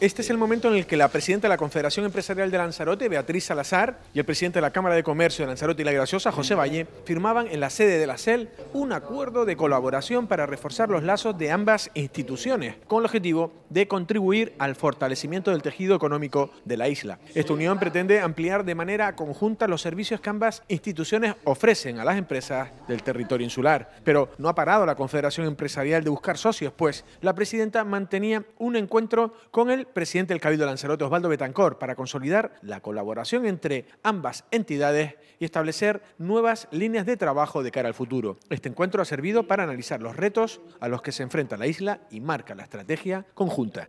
Este es el momento en el que la presidenta de la Confederación Empresarial de Lanzarote, Beatriz Salazar, y el presidente de la Cámara de Comercio de Lanzarote y La Graciosa, José Valle, firmaban en la sede de la CEL un acuerdo de colaboración para reforzar los lazos de ambas instituciones, con el objetivo de contribuir al fortalecimiento del tejido económico de la isla. Esta unión pretende ampliar de manera conjunta los servicios que ambas instituciones ofrecen a las empresas del territorio insular. Pero no ha parado la Confederación Empresarial de buscar socios, pues la presidenta mantenía un encuentro con el presidente del Cabildo Lanzarote, Osvaldo Betancor, para consolidar la colaboración entre ambas entidades y establecer nuevas líneas de trabajo de cara al futuro. Este encuentro ha servido para analizar los retos a los que se enfrenta la isla y marca la estrategia conjunta.